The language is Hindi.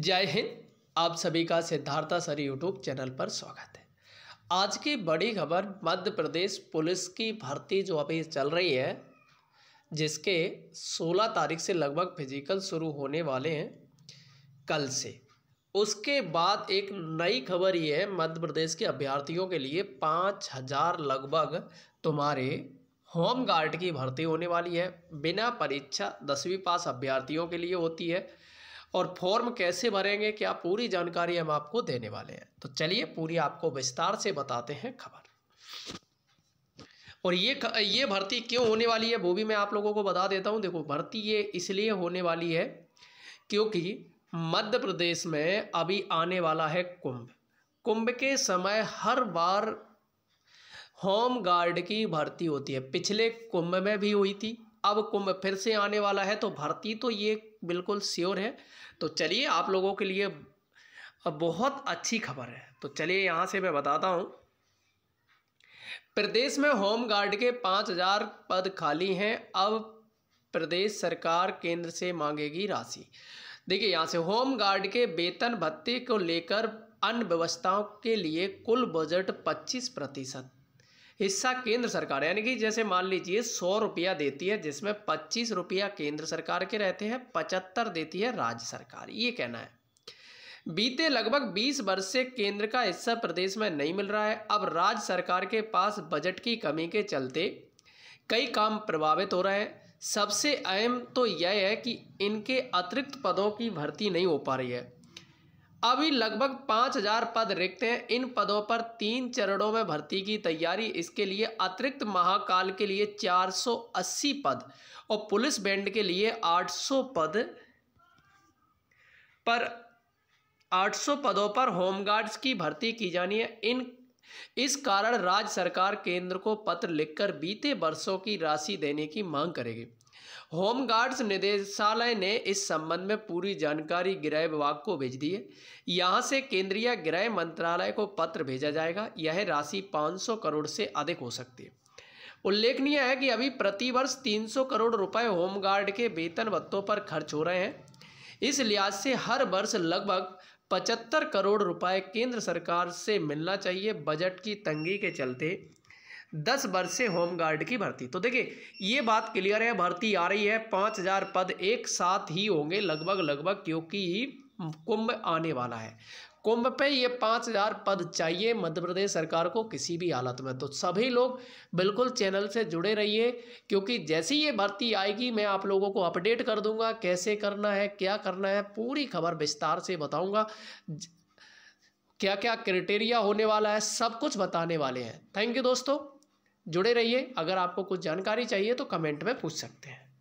जय हिंद आप सभी का सिद्धार्था सर यूट्यूब चैनल पर स्वागत है आज की बड़ी खबर मध्य प्रदेश पुलिस की भर्ती जो अभी चल रही है जिसके 16 तारीख से लगभग फिजिकल शुरू होने वाले हैं कल से उसके बाद एक नई खबर ये है मध्य प्रदेश के अभ्यर्थियों के लिए पाँच हज़ार लगभग तुम्हारे होम गार्ड की भर्ती होने वाली है बिना परीक्षा दसवीं पास अभ्यर्थियों के लिए होती है और फॉर्म कैसे भरेंगे क्या पूरी जानकारी हम आपको देने वाले हैं तो चलिए पूरी आपको विस्तार से बताते हैं खबर और ये ये भर्ती क्यों होने वाली है वो भी मैं आप लोगों को बता देता हूँ देखो भर्ती ये इसलिए होने वाली है क्योंकि मध्य प्रदेश में अभी आने वाला है कुंभ कुंभ के समय हर बार होम गार्ड की भर्ती होती है पिछले कुंभ में भी हुई थी अब कुंभ फिर से आने वाला है तो भर्ती तो ये बिल्कुल श्योर है तो चलिए आप लोगों के लिए बहुत अच्छी खबर है तो चलिए यहाँ से मैं बताता हूँ प्रदेश में होम गार्ड के पाँच हजार पद खाली हैं अब प्रदेश सरकार केंद्र से मांगेगी राशि देखिए यहाँ से होम गार्ड के वेतन भत्ते को लेकर अन्य व्यवस्थाओं के लिए कुल बजट 25 प्रतिशत हिस्सा केंद्र सरकार यानी कि जैसे मान लीजिए सौ रुपया देती है जिसमें पच्चीस रुपया केंद्र सरकार के रहते हैं पचहत्तर देती है राज्य सरकार ये कहना है बीते लगभग बीस वर्ष से केंद्र का हिस्सा प्रदेश में नहीं मिल रहा है अब राज्य सरकार के पास बजट की कमी के चलते कई काम प्रभावित हो रहे हैं सबसे अहम तो यह है कि इनके अतिरिक्त पदों की भर्ती नहीं हो पा रही है अभी लगभग पाँच हजार पद रिक्त हैं इन पदों पर तीन चरणों में भर्ती की तैयारी इसके लिए अतिरिक्त महाकाल के लिए 480 पद और पुलिस बैंड के लिए 800 पद पर 800 पदों पर होमगार्ड्स की भर्ती की जानी है इन इस कारण राज्य सरकार केंद्र को पत्र लिखकर बीते वर्षों की राशि देने की मांग करेगी होमगार्ड्स निदेशालय ने इस संबंध में पूरी जानकारी गृह विभाग को भेज दी है यहाँ से केंद्रीय गृह मंत्रालय को पत्र भेजा जाएगा यह राशि 500 करोड़ से अधिक हो सकती है उल्लेखनीय है कि अभी प्रतिवर्ष 300 करोड़ रुपए होमगार्ड के वेतन भत्तों पर खर्च हो रहे हैं इस लिहाज से हर वर्ष लगभग पचहत्तर करोड़ रुपए केंद्र सरकार से मिलना चाहिए बजट की तंगी के चलते दस वर्ष से होमगार्ड की भर्ती तो देखिए ये बात क्लियर है भर्ती आ रही है पाँच हज़ार पद एक साथ ही होंगे लगभग लगभग क्योंकि कुंभ आने वाला है कुंभ पे ये पाँच हज़ार पद चाहिए मध्य प्रदेश सरकार को किसी भी हालत में तो सभी लोग बिल्कुल चैनल से जुड़े रहिए क्योंकि जैसी ये भर्ती आएगी मैं आप लोगों को अपडेट कर दूंगा कैसे करना है क्या करना है पूरी खबर विस्तार से बताऊँगा क्या क्या क्राइटेरिया होने वाला है सब कुछ बताने वाले हैं थैंक यू दोस्तों जुड़े रहिए अगर आपको कुछ जानकारी चाहिए तो कमेंट में पूछ सकते हैं